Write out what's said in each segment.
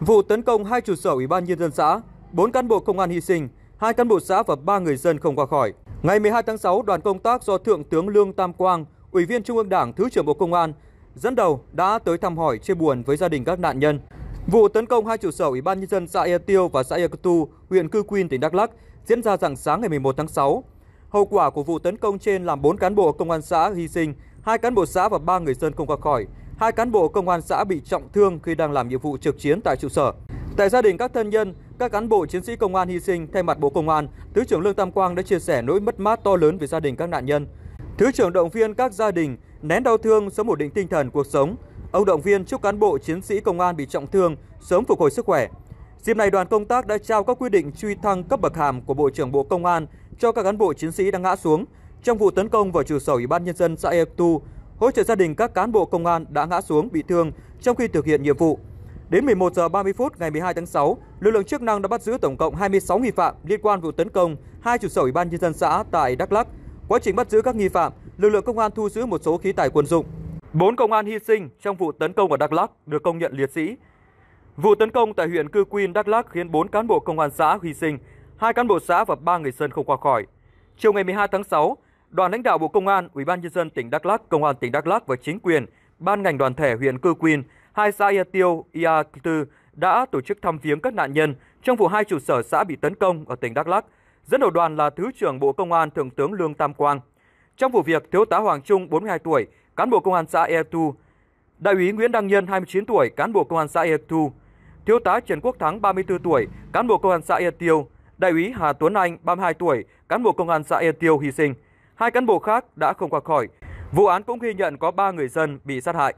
Vụ tấn công hai trụ sở Ủy ban nhân dân xã, bốn cán bộ công an hy sinh, hai cán bộ xã và ba người dân không qua khỏi. Ngày 12 tháng 6, đoàn công tác do Thượng tướng Lương Tam Quang, Ủy viên Trung ương Đảng, Thứ trưởng Bộ Công an dẫn đầu đã tới thăm hỏi chia buồn với gia đình các nạn nhân. Vụ tấn công hai trụ sở Ủy ban nhân dân xã Ea Tiêu và xã Ea Tu, huyện Cư Quyên, tỉnh Đắk Lắk diễn ra rạng sáng ngày 11 tháng 6. Hậu quả của vụ tấn công trên làm bốn cán bộ công an xã hy sinh, hai cán bộ xã và ba người dân không qua khỏi, Hai cán bộ công an xã bị trọng thương khi đang làm nhiệm vụ trực chiến tại trụ sở. Tại gia đình các thân nhân, các cán bộ chiến sĩ công an hy sinh thay mặt Bộ Công an, Thứ trưởng Lương Tam Quang đã chia sẻ nỗi mất mát to lớn về gia đình các nạn nhân. Thứ trưởng động viên các gia đình nén đau thương sớm ổn định tinh thần cuộc sống. Ông động viên chúc cán bộ chiến sĩ công an bị trọng thương sớm phục hồi sức khỏe. Dịp này đoàn công tác đã trao các quy định truy thăng cấp bậc hàm của Bộ trưởng Bộ Công an cho các cán bộ chiến sĩ đang ngã xuống trong vụ tấn công vào trụ sở Ủy ban nhân dân xã Ectu hỗ trợ gia đình các cán bộ công an đã ngã xuống bị thương trong khi thực hiện nhiệm vụ. Đến 11 giờ 30 phút ngày 12 tháng 6, lực lượng chức năng đã bắt giữ tổng cộng 26 nghi phạm liên quan vụ tấn công hai trụ sở Ủy ban nhân dân xã tại Đắk Lắk. Quá trình bắt giữ các nghi phạm, lực lượng công an thu giữ một số khí tài quân dụng. Bốn công an hy sinh trong vụ tấn công ở Đắk Lắk được công nhận liệt sĩ. Vụ tấn công tại huyện Cư Quyên, Đắk Lắk khiến 4 cán bộ công an xã hy sinh, hai cán bộ xã và 3 người dân không qua khỏi. Chiều ngày 12 tháng 6, đoàn lãnh đạo Bộ Công an, Ủy ban nhân dân tỉnh Đắk Lắk, Công an tỉnh Đắk Lắk và chính quyền, ban ngành đoàn thể huyện Cư Quyên, hai xã Ia Tiêu, Ia Tư đã tổ chức thăm viếng các nạn nhân trong vụ hai trụ sở xã bị tấn công ở tỉnh Đắk Lắk. Dẫn đầu đoàn là Thứ trưởng Bộ Công an Thượng tướng Lương Tam Quang. Trong vụ việc, Thiếu tá Hoàng Trung, 42 tuổi, cán bộ Công an xã Ia Tu, Đại úy Nguyễn Đăng Nhân, 29 tuổi, cán bộ Công an xã Ia Tu, Thiếu tá Trần Quốc Thắng, 34 tuổi, cán bộ Công an xã Ia Tiêu, Đại úy Hà Tuấn Anh, 32 tuổi, cán bộ Công an xã Ia Tiêu hy sinh. Hai cán bộ khác đã không qua khỏi. Vụ án cũng ghi nhận có 3 người dân bị sát hại.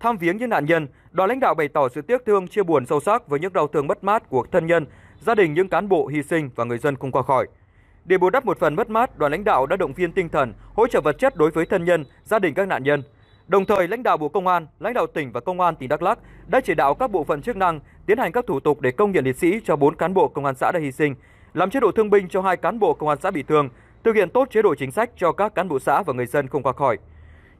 Tham viếng những nạn nhân, đoàn lãnh đạo bày tỏ sự tiếc thương chia buồn sâu sắc với những đau thương mất mát của thân nhân, gia đình những cán bộ hy sinh và người dân không qua khỏi. Để bù đắp một phần mất mát, đoàn lãnh đạo đã động viên tinh thần, hỗ trợ vật chất đối với thân nhân, gia đình các nạn nhân. Đồng thời, lãnh đạo Bộ Công an, lãnh đạo tỉnh và Công an tỉnh Đắk Lắk đã chỉ đạo các bộ phận chức năng tiến hành các thủ tục để công nhận liệt sĩ cho 4 cán bộ công an xã đã hy sinh, làm chế độ thương binh cho hai cán bộ công an xã bị thương thực hiện tốt chế độ chính sách cho các cán bộ xã và người dân không qua khỏi.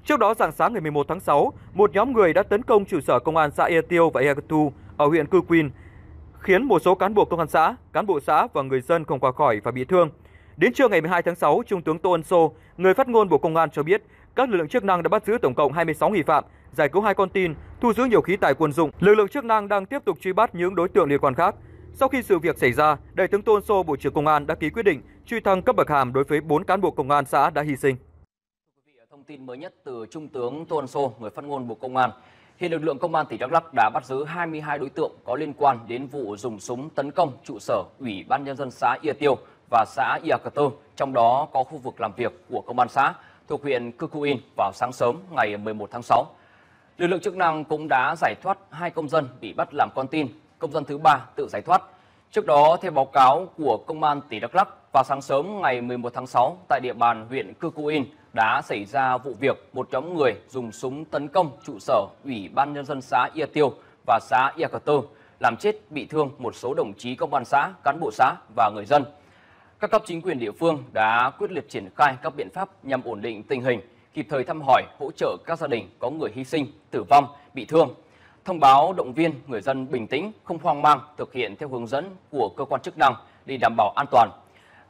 Trước đó, dạng sáng ngày 11 tháng 6, một nhóm người đã tấn công trụ sở công an xã Ea Tiêu và Ea Tu ở huyện Cư Quyên, khiến một số cán bộ công an xã, cán bộ xã và người dân không qua khỏi và bị thương. Đến trưa ngày 12 tháng 6, Trung tướng Tô Ân Sô, người phát ngôn Bộ Công an cho biết, các lực lượng chức năng đã bắt giữ tổng cộng 26 nghi phạm, giải cứu hai con tin, thu giữ nhiều khí tài quân dụng. Lực lượng chức năng đang tiếp tục truy bắt những đối tượng liên quan khác. Sau khi sự việc xảy ra, Đại tướng Tôn Sô Bộ trưởng Công an đã ký quyết định truy thăng cấp bậc hàm đối với 4 cán bộ công an xã đã hy sinh. Thông tin mới nhất từ Trung tướng Tôn Sô, người phát ngôn Bộ Công an. Hiện lực lượng công an tỉnh Đắk Lắk đã bắt giữ 22 đối tượng có liên quan đến vụ dùng súng tấn công trụ sở Ủy ban nhân dân xã Ia Tiêu và xã Ia Cờ Tơ, trong đó có khu vực làm việc của công an xã thuộc huyện Cư Cú In vào sáng sớm ngày 11 tháng 6. Lực lượng chức năng cũng đã giải thoát hai công dân bị bắt làm con tin công dân thứ ba tự giải thoát. Trước đó, theo báo cáo của Công an tỉnh Đắk Lắk, vào sáng sớm ngày 11 tháng 6 tại địa bàn huyện Cư Cù In đã xảy ra vụ việc một nhóm người dùng súng tấn công trụ sở Ủy ban Nhân dân xã Ia Tiêu và xã Ia Cờ Tơ, làm chết bị thương một số đồng chí công an xã, cán bộ xã và người dân. Các cấp chính quyền địa phương đã quyết liệt triển khai các biện pháp nhằm ổn định tình hình, kịp thời thăm hỏi, hỗ trợ các gia đình có người hy sinh, tử vong, bị thương thông báo động viên người dân bình tĩnh, không hoang mang, thực hiện theo hướng dẫn của cơ quan chức năng để đảm bảo an toàn.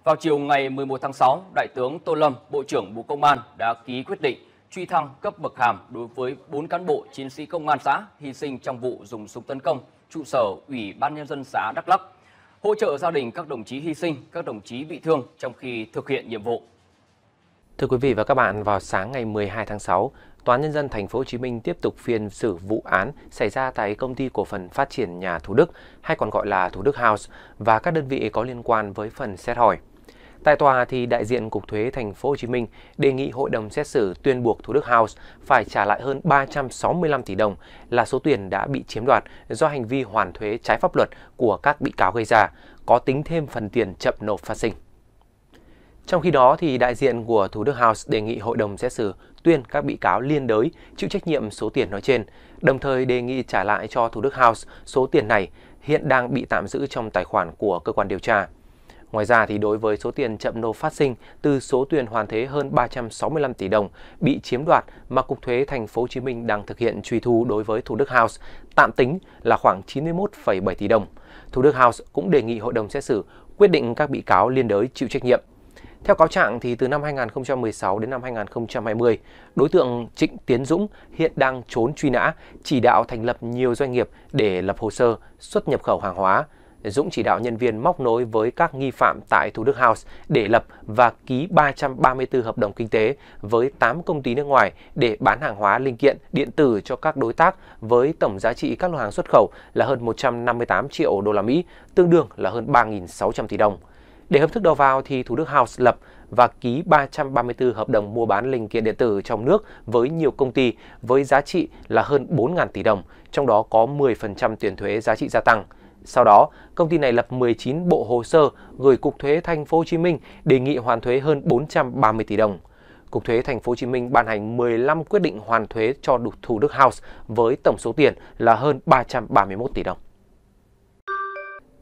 Vào chiều ngày 11 tháng 6, Đại tướng Tô Lâm, Bộ trưởng Bộ Công an đã ký quyết định truy thăng cấp bậc hàm đối với 4 cán bộ chiến sĩ công an xã hy sinh trong vụ dùng súng tấn công trụ sở Ủy ban nhân dân xã Đắk Lắk, hỗ trợ gia đình các đồng chí hy sinh, các đồng chí bị thương trong khi thực hiện nhiệm vụ. Thưa quý vị và các bạn, vào sáng ngày 12 tháng 6, Tòa nhân dân thành phố Hồ Chí Minh tiếp tục phiên xử vụ án xảy ra tại công ty cổ phần phát triển nhà Thủ Đức hay còn gọi là Thủ Đức House và các đơn vị có liên quan với phần xét hỏi. Tại tòa thì đại diện cục thuế thành phố Hồ Chí Minh đề nghị hội đồng xét xử tuyên buộc Thủ Đức House phải trả lại hơn 365 tỷ đồng là số tiền đã bị chiếm đoạt do hành vi hoàn thuế trái pháp luật của các bị cáo gây ra, có tính thêm phần tiền chậm nộp phát sinh. Trong khi đó, thì đại diện của Thủ Đức House đề nghị hội đồng xét xử tuyên các bị cáo liên đới chịu trách nhiệm số tiền nói trên, đồng thời đề nghị trả lại cho Thủ Đức House số tiền này hiện đang bị tạm giữ trong tài khoản của cơ quan điều tra. Ngoài ra thì đối với số tiền chậm nộp phát sinh từ số tiền hoàn thuế hơn 365 tỷ đồng bị chiếm đoạt mà cục thuế thành phố Hồ Chí Minh đang thực hiện truy thu đối với Thủ Đức House tạm tính là khoảng 91,7 tỷ đồng. Thủ Đức House cũng đề nghị hội đồng xét xử quyết định các bị cáo liên đới chịu trách nhiệm. Theo cáo trạng thì từ năm 2016 đến năm 2020, đối tượng Trịnh Tiến Dũng hiện đang trốn truy nã, chỉ đạo thành lập nhiều doanh nghiệp để lập hồ sơ xuất nhập khẩu hàng hóa. Dũng chỉ đạo nhân viên móc nối với các nghi phạm tại Thủ Đức House để lập và ký 334 hợp đồng kinh tế với 8 công ty nước ngoài để bán hàng hóa linh kiện điện tử cho các đối tác với tổng giá trị các lô hàng xuất khẩu là hơn 158 triệu đô la Mỹ, tương đương là hơn 3.600 tỷ đồng. Để hợp thức đầu vào thì Thủ Đức House lập và ký 334 hợp đồng mua bán linh kiện điện tử trong nước với nhiều công ty với giá trị là hơn 4.000 tỷ đồng, trong đó có 10% tiền thuế giá trị gia tăng. Sau đó, công ty này lập 19 bộ hồ sơ gửi Cục Thuế Thành phố Hồ Chí Minh đề nghị hoàn thuế hơn 430 tỷ đồng. Cục Thuế Thành phố Hồ Chí Minh ban hành 15 quyết định hoàn thuế cho Thủ Đức House với tổng số tiền là hơn 331 tỷ đồng.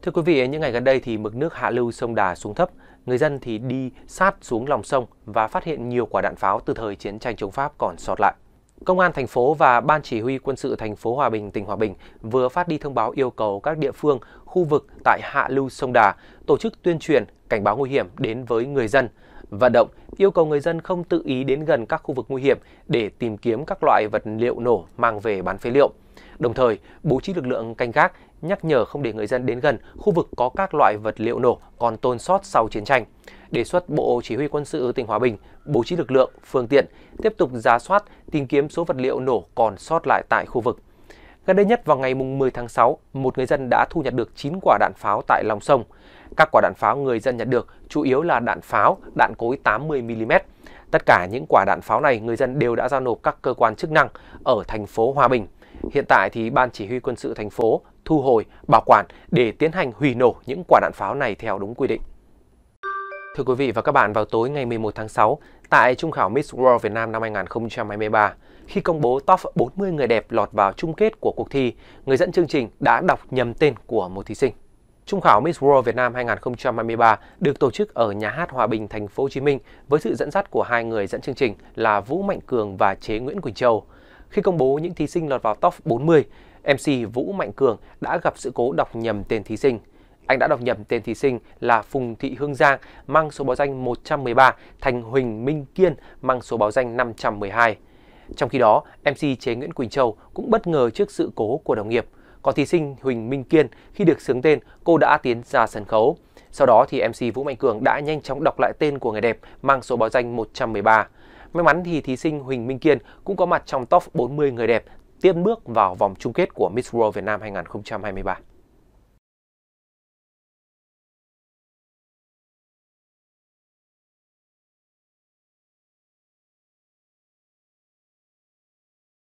Thưa quý vị, những ngày gần đây thì mực nước hạ lưu sông Đà xuống thấp, người dân thì đi sát xuống lòng sông và phát hiện nhiều quả đạn pháo từ thời chiến tranh chống Pháp còn sót lại. Công an thành phố và Ban chỉ huy quân sự thành phố Hòa Bình, tỉnh Hòa Bình vừa phát đi thông báo yêu cầu các địa phương, khu vực tại hạ lưu sông Đà tổ chức tuyên truyền cảnh báo nguy hiểm đến với người dân, vận động yêu cầu người dân không tự ý đến gần các khu vực nguy hiểm để tìm kiếm các loại vật liệu nổ mang về bán phế liệu. Đồng thời, bố trí lực lượng canh gác nhắc nhở không để người dân đến gần khu vực có các loại vật liệu nổ còn tồn sót sau chiến tranh. Đề xuất Bộ Chỉ huy Quân sự tỉnh Hòa Bình bố trí lực lượng, phương tiện, tiếp tục giả soát, tìm kiếm số vật liệu nổ còn sót lại tại khu vực. Gần đây nhất vào ngày 10 tháng 6, một người dân đã thu nhặt được 9 quả đạn pháo tại lòng sông. Các quả đạn pháo người dân nhặt được chủ yếu là đạn pháo, đạn cối 80mm. Tất cả những quả đạn pháo này người dân đều đã giao nộp các cơ quan chức năng ở thành phố Hòa Bình. Hiện tại thì Ban Chỉ huy Quân sự thành phố thu hồi, bảo quản để tiến hành hủy nổ những quả đạn pháo này theo đúng quy định. Thưa quý vị và các bạn, vào tối ngày 11 tháng 6, tại Trung khảo Miss World Việt Nam năm 2023, khi công bố top 40 người đẹp lọt vào chung kết của cuộc thi, người dẫn chương trình đã đọc nhầm tên của một thí sinh. Trung khảo Miss World Việt Nam 2023 được tổ chức ở nhà hát Hòa Bình, thành phố Hồ Chí Minh với sự dẫn dắt của hai người dẫn chương trình là Vũ Mạnh Cường và Chế Nguyễn Quỳnh Châu. Khi công bố những thí sinh lọt vào top 40, MC Vũ Mạnh Cường đã gặp sự cố đọc nhầm tên thí sinh. Anh đã đọc nhầm tên thí sinh là Phùng Thị Hương Giang mang số báo danh 113 thành Huỳnh Minh Kiên mang số báo danh 512. Trong khi đó, MC Chế Nguyễn Quỳnh Châu cũng bất ngờ trước sự cố của đồng nghiệp. Còn thí sinh Huỳnh Minh Kiên khi được sướng tên, cô đã tiến ra sân khấu. Sau đó thì MC Vũ Mạnh Cường đã nhanh chóng đọc lại tên của người đẹp mang số báo danh 113. May mắn thì thí sinh Huỳnh Minh Kiên cũng có mặt trong top 40 người đẹp tiên bước vào vòng chung kết của Miss World Việt Nam 2023.